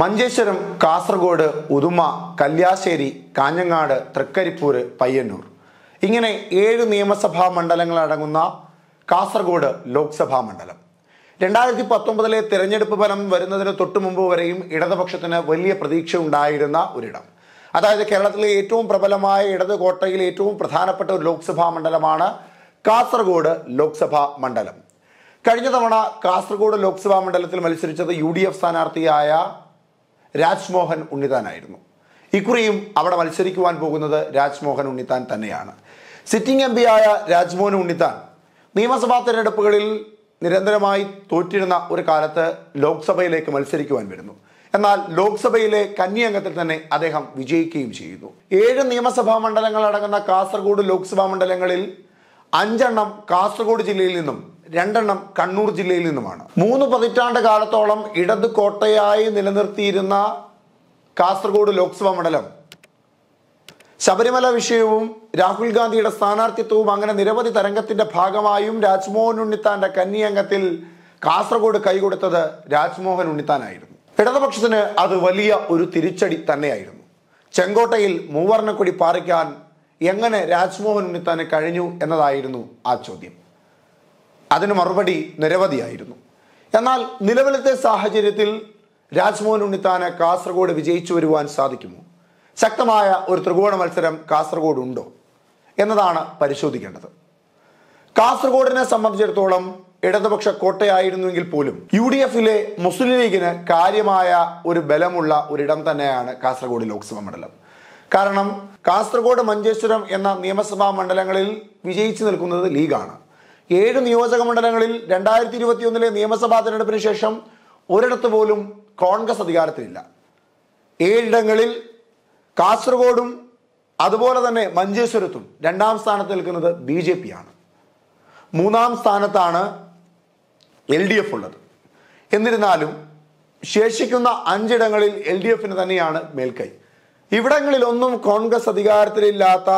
മഞ്ചേശ്വരം കാസർഗോഡ് ഉദുമ കല്യാശ്ശേരി കാഞ്ഞങ്ങാട് തൃക്കരിപ്പൂർ പയ്യന്നൂർ ഇങ്ങനെ ഏഴ് നിയമസഭാ മണ്ഡലങ്ങളടങ്ങുന്ന കാസർഗോഡ് ലോക്സഭാ മണ്ഡലം രണ്ടായിരത്തി പത്തൊമ്പതിലെ തിരഞ്ഞെടുപ്പ് ഫലം വരുന്നതിന് തൊട്ടു മുമ്പ് വരെയും ഇടതുപക്ഷത്തിന് വലിയ പ്രതീക്ഷ ഉണ്ടായിരുന്ന ഒരിടം അതായത് കേരളത്തിലെ ഏറ്റവും പ്രബലമായ ഇടത് കോട്ടയിലെ ഏറ്റവും പ്രധാനപ്പെട്ട ഒരു ലോക്സഭാ മണ്ഡലമാണ് കാസർഗോഡ് ലോക്സഭാ മണ്ഡലം കഴിഞ്ഞ തവണ കാസർഗോഡ് ലോക്സഭാ മണ്ഡലത്തിൽ മത്സരിച്ചത് യു ഡി എഫ് സ്ഥാനാർത്ഥിയായ രാജ്മോഹൻ ഉണ്ണിത്താനായിരുന്നു ഇക്കുറിയും അവിടെ മത്സരിക്കുവാൻ പോകുന്നത് രാജ്മോഹൻ ഉണ്ണിത്താൻ തന്നെയാണ് സിറ്റിംഗ് എം പിയായ രാജ്മോഹൻ ഉണ്ണിത്താൻ നിയമസഭാ തെരഞ്ഞെടുപ്പുകളിൽ നിരന്തരമായി തോറ്റിരുന്ന ഒരു കാലത്ത് ലോക്സഭയിലേക്ക് മത്സരിക്കുവാൻ വരുന്നു എന്നാൽ ലോക്സഭയിലെ കന്നി അംഗത്തിൽ തന്നെ അദ്ദേഹം വിജയിക്കുകയും ചെയ്യുന്നു ഏഴ് നിയമസഭാ മണ്ഡലങ്ങൾ അടങ്ങുന്ന കാസർഗോഡ് ലോക്സഭാ മണ്ഡലങ്ങളിൽ അഞ്ചെണ്ണം കാസർഗോഡ് ജില്ലയിൽ നിന്നും രണ്ടെണ്ണം കണ്ണൂർ ജില്ലയിൽ നിന്നുമാണ് മൂന്ന് പതിറ്റാണ്ട് കാലത്തോളം ഇടത് കോട്ടയായി നിലനിർത്തിയിരുന്ന കാസർഗോഡ് ലോക്സഭാ മണ്ഡലം ശബരിമല വിഷയവും രാഹുൽ ഗാന്ധിയുടെ സ്ഥാനാർത്ഥിത്വവും അങ്ങനെ നിരവധി തരംഗത്തിന്റെ ഭാഗമായും രാജ്മോഹൻ ഉണ്ണിത്താന്റെ കന്നിയംഗത്തിൽ കാസർഗോഡ് കൈകൊടുത്തത് രാജ്മോഹൻ ഉണ്ണിത്താനായിരുന്നു ഇടതുപക്ഷത്തിന് അത് വലിയ ഒരു തിരിച്ചടി തന്നെയായിരുന്നു ചെങ്കോട്ടയിൽ മൂവർണ്ണക്കൊടി പാറിക്കാൻ എങ്ങനെ രാജ്മോഹൻ ഉണ്ണിത്താന് കഴിഞ്ഞു എന്നതായിരുന്നു ആ ചോദ്യം അതിന് മറുപടി നിരവധിയായിരുന്നു എന്നാൽ നിലവിലത്തെ സാഹചര്യത്തിൽ രാജ്മോഹൻ ഉണ്ണിത്താന് കാസർഗോഡ് വിജയിച്ചു വരുവാൻ സാധിക്കുമോ ശക്തമായ ഒരു ത്രികോണ മത്സരം കാസർഗോഡ് ഉണ്ടോ എന്നതാണ് പരിശോധിക്കേണ്ടത് കാസർഗോഡിനെ സംബന്ധിച്ചിടത്തോളം ഇടതുപക്ഷ കോട്ടയായിരുന്നുവെങ്കിൽ പോലും യു ഡി എഫിലെ മുസ്ലിം ലീഗിന് കാര്യമായ ഒരു ബലമുള്ള ഒരിടം തന്നെയാണ് കാസർഗോഡ് ലോക്സഭാ മണ്ഡലം കാരണം കാസർഗോഡ് മഞ്ചേശ്വരം എന്ന നിയമസഭാ മണ്ഡലങ്ങളിൽ വിജയിച്ചു നിൽക്കുന്നത് ലീഗാണ് ഏഴ് നിയോജക മണ്ഡലങ്ങളിൽ രണ്ടായിരത്തി ഇരുപത്തി ഒന്നിലെ നിയമസഭാ തെരഞ്ഞെടുപ്പിന് ശേഷം ഒരിടത്ത് പോലും കോൺഗ്രസ് അധികാരത്തിലില്ല ഏഴിടങ്ങളിൽ കാസർഗോഡും അതുപോലെ തന്നെ മഞ്ചേശ്വരത്തും രണ്ടാം സ്ഥാനത്ത് നിൽക്കുന്നത് ബി ജെ ആണ് മൂന്നാം സ്ഥാനത്താണ് എൽ ഡി എഫ് ഉള്ളത് എന്നിരുന്നാലും ശേഷിക്കുന്ന അഞ്ചിടങ്ങളിൽ എൽ ഡി എഫിന് തന്നെയാണ് മേൽക്കൈ ഇവിടങ്ങളിലൊന്നും കോൺഗ്രസ് അധികാരത്തിലില്ലാത്ത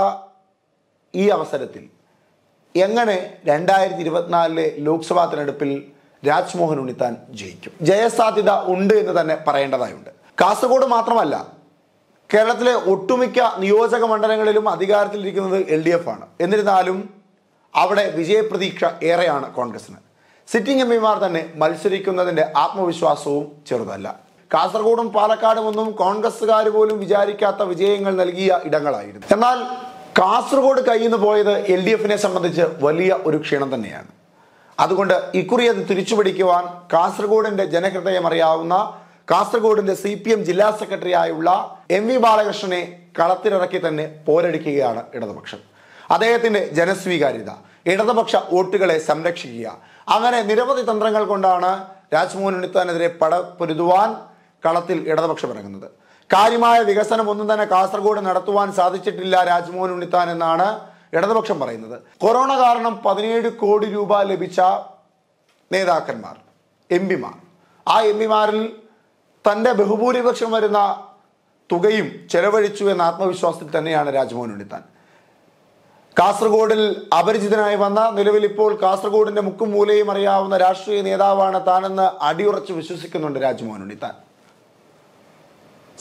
ഈ അവസരത്തിൽ എങ്ങനെ രണ്ടായിരത്തി ഇരുപത്തിനാലിലെ ലോക്സഭാ തെരഞ്ഞെടുപ്പിൽ രാജ്മോഹൻ ഉണ്ണിത്താൻ ജയിക്കും ജയസാധ്യത ഉണ്ട് എന്ന് തന്നെ പറയേണ്ടതായുണ്ട് കാസർഗോഡ് മാത്രമല്ല കേരളത്തിലെ ഒട്ടുമിക്ക നിയോജക മണ്ഡലങ്ങളിലും അധികാരത്തിലിരിക്കുന്നത് എൽ ഡി എഫ് ആണ് എന്നിരുന്നാലും അവിടെ വിജയപ്രതീക്ഷ ഏറെയാണ് കോൺഗ്രസിന് സിറ്റിംഗ് എം പിമാർ തന്നെ മത്സരിക്കുന്നതിൻ്റെ ആത്മവിശ്വാസവും ചെറുതല്ല കാസർഗോഡും പാലക്കാടും ഒന്നും കോൺഗ്രസ്സുകാർ പോലും വിചാരിക്കാത്ത വിജയങ്ങൾ നൽകിയ ഇടങ്ങളായിരുന്നു എന്നാൽ കാസർഗോഡ് കയ്യിൽ നിന്ന് പോയത് എൽ ഡി എഫിനെ സംബന്ധിച്ച് വലിയ ഒരു ക്ഷീണം തന്നെയാണ് അതുകൊണ്ട് ഇക്കുറി അത് തിരിച്ചു കാസർഗോഡിന്റെ ജനഹൃദയം അറിയാവുന്ന കാസർഗോഡിന്റെ സി പി എം ജില്ലാ ആയുള്ള എം വി ബാലകൃഷ്ണനെ കളത്തിലിറക്കി തന്നെ പോരടിക്കുകയാണ് ഇടതുപക്ഷം അദ്ദേഹത്തിന്റെ ജനസ്വീകാര്യത ഇടതുപക്ഷ വോട്ടുകളെ സംരക്ഷിക്കുക അങ്ങനെ നിരവധി തന്ത്രങ്ങൾ കൊണ്ടാണ് രാജ്മോഹൻ ഉണ്ണിത്താനെതിരെ പട പൊരുതുവാൻ കളത്തിൽ ഇടതുപക്ഷം ഇറങ്ങുന്നത് കാര്യമായ വികസനം ഒന്നും തന്നെ കാസർഗോഡ് നടത്തുവാൻ സാധിച്ചിട്ടില്ല രാജ്മോഹൻ ഉണ്ണിത്താൻ എന്നാണ് ഇടതുപക്ഷം പറയുന്നത് കൊറോണ കാരണം പതിനേഴ് കോടി രൂപ ലഭിച്ച നേതാക്കന്മാർ എം പിമാർ ആ എം പിമാരിൽ തൻ്റെ ബഹുഭൂരിപക്ഷം വരുന്ന തുകയും ചെലവഴിച്ചു എന്ന ആത്മവിശ്വാസത്തിൽ തന്നെയാണ് രാജ്മോഹൻ ഉണ്ണിത്താൻ കാസർഗോഡിൽ അപരിചിതനായി വന്ന നിലവിൽ ഇപ്പോൾ കാസർഗോഡിന്റെ മുക്കും മൂലയും അറിയാവുന്ന രാഷ്ട്രീയ നേതാവാണ് താനെന്ന് അടിയുറച്ച് വിശ്വസിക്കുന്നുണ്ട് രാജ്മോഹൻ ഉണ്ണിത്താൻ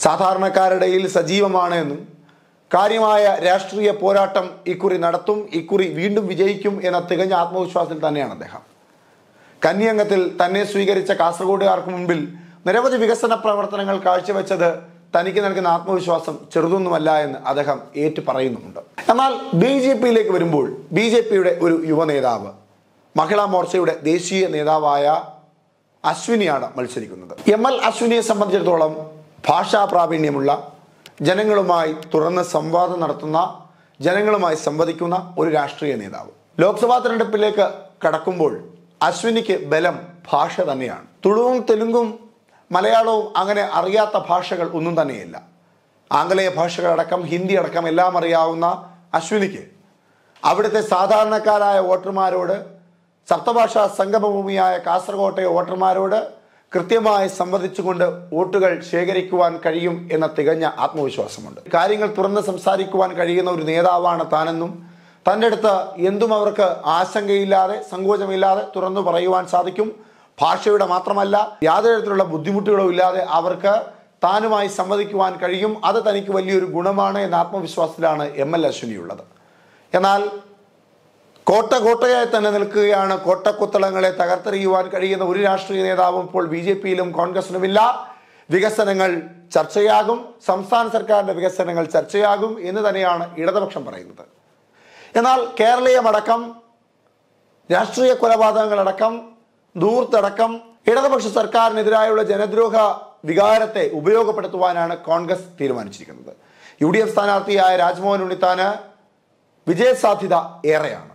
സാധാരണക്കാരുടെയിൽ സജീവമാണ് എന്നും കാര്യമായ രാഷ്ട്രീയ പോരാട്ടം ഇക്കുറി നടത്തും ഇക്കുറി വീണ്ടും വിജയിക്കും എന്ന തികഞ്ഞ ആത്മവിശ്വാസത്തിൽ തന്നെയാണ് അദ്ദേഹം കന്നിയംഗത്തിൽ തന്നെ സ്വീകരിച്ച കാസർഗോഡുകാർക്ക് മുമ്പിൽ നിരവധി വികസന പ്രവർത്തനങ്ങൾ കാഴ്ചവെച്ചത് തനിക്ക് നൽകുന്ന ആത്മവിശ്വാസം ചെറുതൊന്നുമല്ല എന്ന് അദ്ദേഹം ഏറ്റു പറയുന്നുമുണ്ട് എന്നാൽ ബി ജെ പിയിലേക്ക് വരുമ്പോൾ ബി ജെ പിയുടെ ഒരു യുവ നേതാവ് മഹിളാ മോർച്ചയുടെ ദേശീയ നേതാവായ അശ്വിനിയാണ് മത്സരിക്കുന്നത് എം എൽ അശ്വിനിയെ സംബന്ധിച്ചിടത്തോളം ഭാഷാപ്രാവീണ്യമുള്ള ജനങ്ങളുമായി തുറന്ന് സംവാദം നടത്തുന്ന ജനങ്ങളുമായി സംവദിക്കുന്ന ഒരു രാഷ്ട്രീയ നേതാവ് ലോക്സഭാ തെരഞ്ഞെടുപ്പിലേക്ക് കടക്കുമ്പോൾ അശ്വിനിക്ക് ബലം ഭാഷ തന്നെയാണ് തുളുവും തെലുങ്കും മലയാളവും അങ്ങനെ അറിയാത്ത ഭാഷകൾ ഒന്നും തന്നെയല്ല ആംഗലേയ ഭാഷകളടക്കം ഹിന്ദി അടക്കം എല്ലാം അറിയാവുന്ന അശ്വിനിക്ക് അവിടുത്തെ സാധാരണക്കാരായ വോട്ടർമാരോട് സപ്തഭാഷാ സംഗമഭൂമിയായ കാസർകോട്ടെ വോട്ടർമാരോട് കൃത്യമായി സംവദിച്ചുകൊണ്ട് വോട്ടുകൾ ശേഖരിക്കുവാൻ കഴിയും എന്ന തികഞ്ഞ ആത്മവിശ്വാസമുണ്ട് കാര്യങ്ങൾ തുറന്ന് സംസാരിക്കുവാൻ കഴിയുന്ന ഒരു നേതാവാണ് താനെന്നും തൻ്റെ അടുത്ത് എന്തും അവർക്ക് ആശങ്കയില്ലാതെ സങ്കോചമില്ലാതെ തുറന്നു പറയുവാൻ സാധിക്കും ഭാഷയുടെ മാത്രമല്ല യാതൊരു തരത്തിലുള്ള ബുദ്ധിമുട്ടുകളോ ഇല്ലാതെ അവർക്ക് താനുമായി സംവദിക്കുവാൻ കഴിയും അത് തനിക്ക് വലിയൊരു ഗുണമാണ് എന്ന ആത്മവിശ്വാസത്തിലാണ് എം എൽ അശ്വിനിയുള്ളത് എന്നാൽ കോട്ട കോട്ടയായി തന്നെ നിൽക്കുകയാണ് കോട്ടക്കുത്തളങ്ങളെ തകർത്തെറിയുവാൻ കഴിയുന്ന ഒരു രാഷ്ട്രീയ നേതാവും ഇപ്പോൾ ബി ജെ പിയിലും കോൺഗ്രസിനുമില്ല വികസനങ്ങൾ ചർച്ചയാകും സംസ്ഥാന സർക്കാരിൻ്റെ വികസനങ്ങൾ ചർച്ചയാകും എന്ന് തന്നെയാണ് ഇടതുപക്ഷം പറയുന്നത് എന്നാൽ കേരളീയമടക്കം രാഷ്ട്രീയ കൊലപാതകങ്ങളടക്കം ദൂർത്തടക്കം ഇടതുപക്ഷ സർക്കാരിനെതിരായുള്ള ജനദ്രോഹ വികാരത്തെ ഉപയോഗപ്പെടുത്തുവാനാണ് കോൺഗ്രസ് തീരുമാനിച്ചിരിക്കുന്നത് യു ഡി എഫ് സ്ഥാനാർത്ഥിയായ രാജ്മോഹൻ ഉണ്ണിത്താന് വിജയസാധ്യത ഏറെയാണ്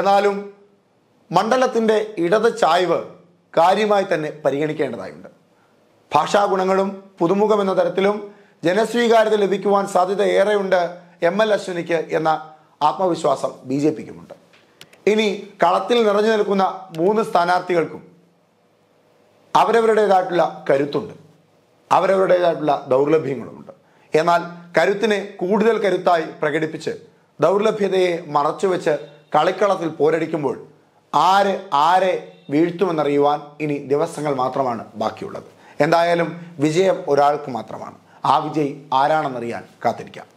എന്നാലും മണ്ഡലത്തിൻ്റെ ഇടത് ചായ്വ് കാര്യമായി തന്നെ പരിഗണിക്കേണ്ടതായുണ്ട് ഗുണങ്ങളും പുതുമുഖം എന്ന തരത്തിലും ജനസ്വീകാര്യത ലഭിക്കുവാൻ സാധ്യത ഏറെയുണ്ട് എം എൽ അശ്വിനിക്ക് എന്ന ആത്മവിശ്വാസം ബി ജെ പിക്കുമുണ്ട് ഇനി കളത്തിൽ നിറഞ്ഞു നിൽക്കുന്ന മൂന്ന് സ്ഥാനാർത്ഥികൾക്കും അവരവരുടേതായിട്ടുള്ള കരുത്തുണ്ട് അവരവരുടേതായിട്ടുള്ള ദൗർലഭ്യങ്ങളുമുണ്ട് എന്നാൽ കരുത്തിനെ കൂടുതൽ കരുത്തായി പ്രകടിപ്പിച്ച് ദൗർലഭ്യതയെ മറച്ചുവെച്ച് കളിക്കളത്തിൽ പോരടിക്കുമ്പോൾ ആര് ആരെ വീഴ്ത്തുമെന്നറിയുവാൻ ഇനി ദിവസങ്ങൾ മാത്രമാണ് ബാക്കിയുള്ളത് എന്തായാലും വിജയം ഒരാൾക്ക് മാത്രമാണ് ആ വിജയി ആരാണെന്നറിയാൻ കാത്തിരിക്കാം